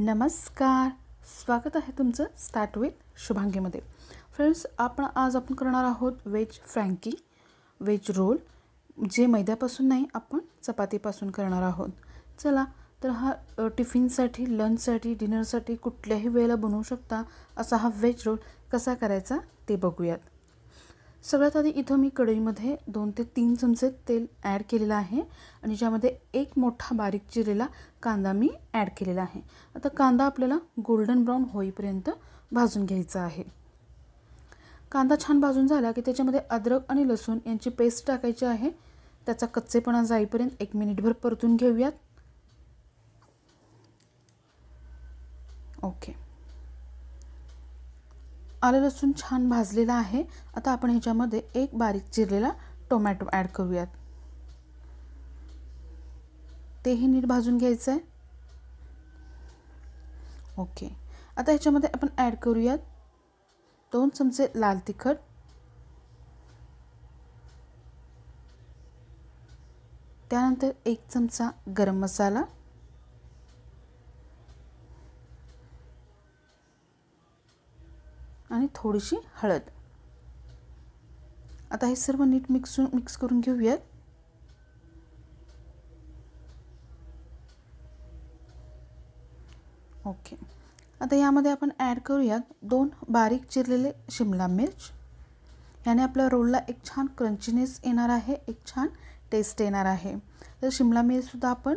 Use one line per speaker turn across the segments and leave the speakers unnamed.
नमस्कार स्वागत आहे तुमचं स्टार्ट विथ शुभांगीमध्ये फ्रेंड्स आपण आज आपण करणार आहोत वेज फ्रँकी वेज रोल जे मैद्यापासून नाही आपण चपातीपासून करणार आहोत चला तर हा टिफिनसाठी लंचसाठी डिनरसाठी कुठल्याही वेळेला बनवू शकता असा हा वेज रोल कसा करायचा ते बघूयात सगळ्यात आधी इथं मी कढईमध्ये दोन ते तीन चमचे तेल ॲड केलेलं आहे आणि ज्यामध्ये एक मोठा बारीक चिरलेला कांदा मी ॲड केलेला आहे आता कांदा आपल्याला गोल्डन ब्राऊन होईपर्यंत भाजून घ्यायचा आहे कांदा छान भाजून झाला की त्याच्यामध्ये अद्रक आणि लसूण यांची पेस्ट टाकायची आहे त्याचा कच्चेपणा जाईपर्यंत एक मिनिटभर परतून घेऊयात ओके आलं लसूण छान भाजलेला आहे आता आपण ह्याच्यामध्ये एक बारीक चिरलेला टोमॅटो ॲड करूयात तेही नीट भाजून घ्यायचं आहे ओके आता ह्याच्यामध्ये आपण ॲड करूयात दोन चमचे लाल तिखट त्यानंतर एक चमचा गरम मसाला थोडीशी हळद आता हे सर्व नीट मिक्स मिक्स करून घेऊयात ओके आता यामध्ये आपण ॲड करूयात दोन बारीक चिरलेले शिमला मिर्च याने आपल्या रोलला एक छान क्रंचीनेस येणार आहे एक छान टेस्ट येणार आहे तर शिमला मिरचसुद्धा आपण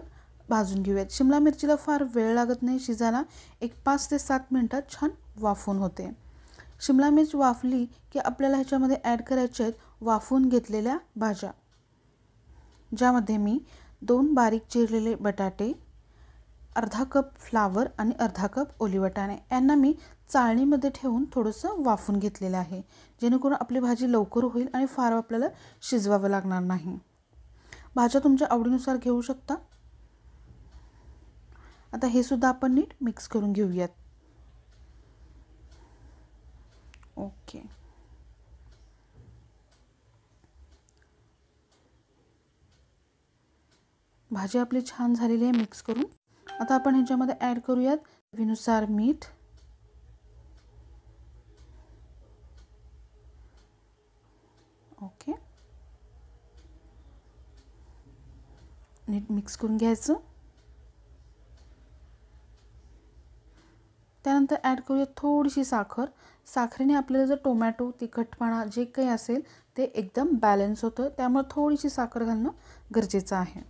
भाजून घेऊयात शिमला मिरचीला फार वेळ लागत नाही शिजायला एक पाच ते सात मिनटात छान वाफून होते शिमला मिर्च वाफली की आपल्याला ह्याच्यामध्ये ॲड करायचे आहेत वाफून घेतलेल्या भाज्या ज्यामध्ये मी दोन बारीक चिरलेले बटाटे अर्धा कप फ्लावर आणि अर्धा कप ओलिवटाणे यांना मी चाळणीमध्ये ठेवून थोडंसं वाफून घेतलेलं आहे जेणेकरून आपली भाजी लवकर होईल आणि फार आपल्याला शिजवावं लागणार नाही भाज्या तुमच्या आवडीनुसार घेऊ शकता आता हे सुद्धा आपण नीट मिक्स करून घेऊयात ओके भाजी आपली छान झालेली आहे मिक्स करून आता आपण ह्याच्यामध्ये ॲड करूयात विनुसार मीठ ओके नीट मिक्स करून घ्यायचं त्यानंतर ॲड करूया थोडीशी साखर साखरेने आपल्याला जर टोमॅटो तिखटपणा जे काही असेल ते एकदम बॅलन्स होतं त्यामुळे थोडीशी साखर घालणं गरजेचं आहे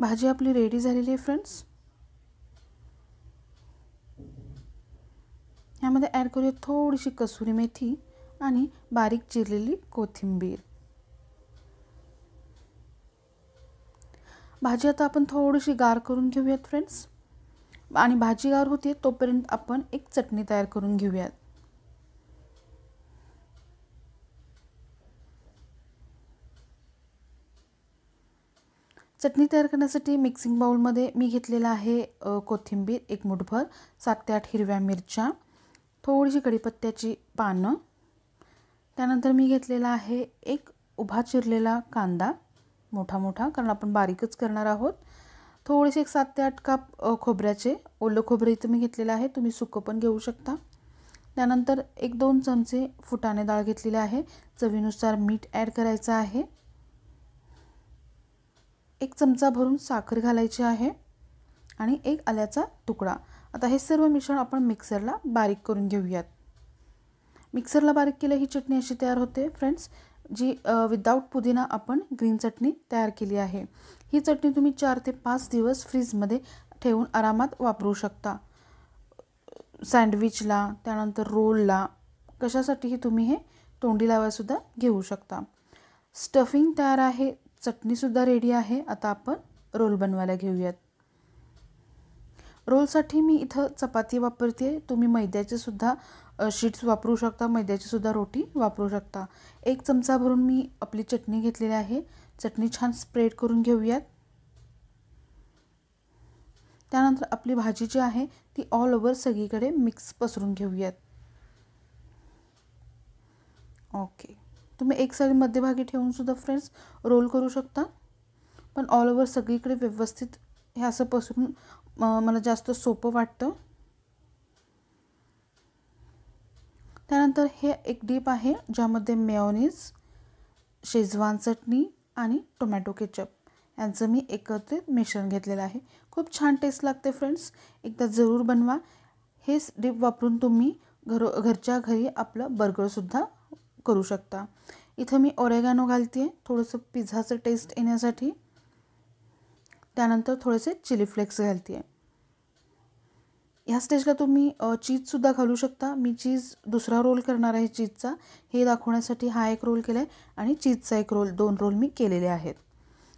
भाजी आपली रेडी झालेली आहे फ्रेंड्स ह्यामध्ये ॲड करूया थोडीशी कसुरी मेथी आणि बारीक चिरलेली कोथिंबीर भाजी आता आपण थोडीशी गार करून घेऊयात फ्रेंड्स आणि भाजी गार होते तोपर्यंत आपण एक चटणी तयार करून घेऊयात चटणी तयार करण्यासाठी मिक्सिंग बाऊलमध्ये मी घेतलेला आहे कोथिंबीर एक मुठभर सात ते आठ हिरव्या मिरच्या थोडीशी कढीपत्त्याची पानं त्यानंतर मी घेतलेला आहे एक उभा चिरलेला कांदा मोठा मोठा कारण आपण बारीकच करणार आहोत थोडेसे एक सात ते आठ काप खोबऱ्याचे ओलं खोबरे इथं मी घेतलेलं आहे तुम्ही सुकं पण घेऊ शकता त्यानंतर एक दोन चमचे फुटाणे डाळ घेतलेली आहे चवीनुसार मीठ ॲड करायचं आहे एक चमचा भरून साखर घालायची आहे आणि एक आल्याचा तुकडा आता हे सर्व मिश्रण आपण मिक्सरला बारीक करून घेऊयात मिक्सरला बारीक केलं ही चटणी अशी तयार होते फ्रेंड्स जी विदाऊट पुदिना आपण ग्रीन चटणी तयार केली आहे ही चटणी तुम्ही चार ते पाच दिवस फ्रीजमध्ये ठेवून आरामात वापरू शकता सँडविचला त्यानंतर रोलला कशासाठीही तुम्ही हे तोंडी लावायसुद्धा घेऊ शकता स्टफिंग तयार आहे चटणीसुद्धा रेडी आहे आता आपण रोल बनवायला घेऊयात रोलसाठी मी इथं चपाती वापरते तुम्ही मैद्याचे सुद्धा शीट्स वापरू शकता मैद्याचीसुद्धा सुद्धा रोटी वापरू शकता एक चमचा भरून मी आपली चटणी घेतलेली आहे चटणी छान स्प्रेड करून घेऊयात त्यानंतर आपली भाजी जी आहे ती ऑल ओव्हर सगळीकडे मिक्स पसरून घेऊयात ओके तुम्ही एक साईड मध्यभागी ठेवूनसुद्धा फ्रेंड्स रोल करू शकता पण ऑल ओव्हर सगळीकडे व्यवस्थित हे असं पसरून मला जास्त सोपं वाटतं त्यानंतर हे एक डीप आहे ज्यामध्ये मेयोनीज शेजवान चटणी आणि टोमॅटो केचप यांचं मी एकत्रित मिश्रण घेतलेलं आहे खूप छान टेस्ट लागते फ्रेंड्स एकदा जरूर बनवा हेच डीप वापरून तुम्ही घरो घरच्या घरी आपलं बर्गरसुद्धा करू शकता इथं मी ओरेगॅनो घालते आहे थोडंसं पिझ्झाचं टेस्ट येण्यासाठी त्यानंतर थोडेसे चिली फ्लेक्स घालते आहे ह्या स्टेजला तुम्ही चीजसुद्धा घालू शकता मी चीज दुसरा रोल करणार आहे चीजचा हे दाखवण्यासाठी हा एक रोल केला आहे आणि चीजचा एक रोल दोन रोल मी केलेले आहेत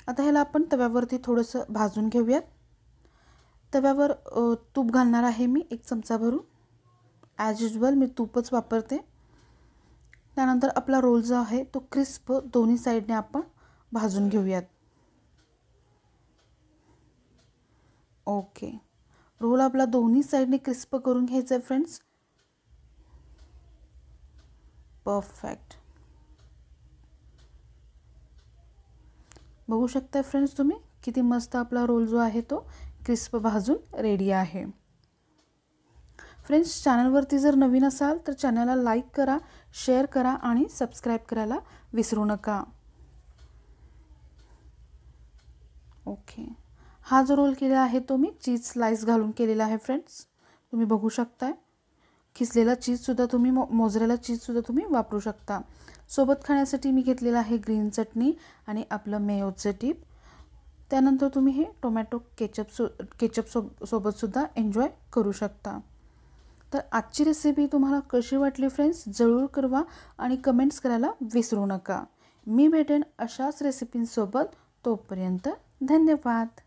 आता ह्याला आपण तव्यावरती थोडंसं भाजून घेऊयात तव्यावर तूप घालणार आहे मी एक चमचा भरून ॲज युजल मी तूपच वापरते त्यानंतर आपला रोल जो आहे तो क्रिस्प दोन्ही साईडने आपण भाजून घेऊयात ओके रोल आपला दोन्ही साईडने क्रिस्प करून घ्यायचा आहे फ्रेंड्स परफेक्ट बघू शकता फ्रेंड्स तुम्ही किती मस्त आपला रोल जो आहे तो क्रिस्प भाजून रेडी आहे फ्रेंड्स चॅनलवरती जर नवीन असाल तर चॅनलला लाईक करा शेअर करा आणि सबस्क्राईब करायला विसरू नका ओके हा जो रोल केलेला आहे तो मी चीज स्लाईस घालून केलेला आहे फ्रेंड्स तुम्ही बघू शकताय खिसलेला चीजसुद्धा तुम्ही मो मोजरेला चीजसुद्धा तुम्ही वापरू शकता सोबत खाण्यासाठी मी घेतलेला आहे ग्रीन चटणी आणि आपलं मेयोचं टीप त्यानंतर तुम्ही हे टोमॅटो केचप सो केचप सो सोबतसुद्धा एन्जॉय करू शकता तर आजची रेसिपी तुम्हाला कशी वाटली फ्रेंड्स जरूर करवा आणि कमेंट्स करायला विसरू नका मी भेटेन अशाच रेसिपींसोबत तोपर्यंत धन्यवाद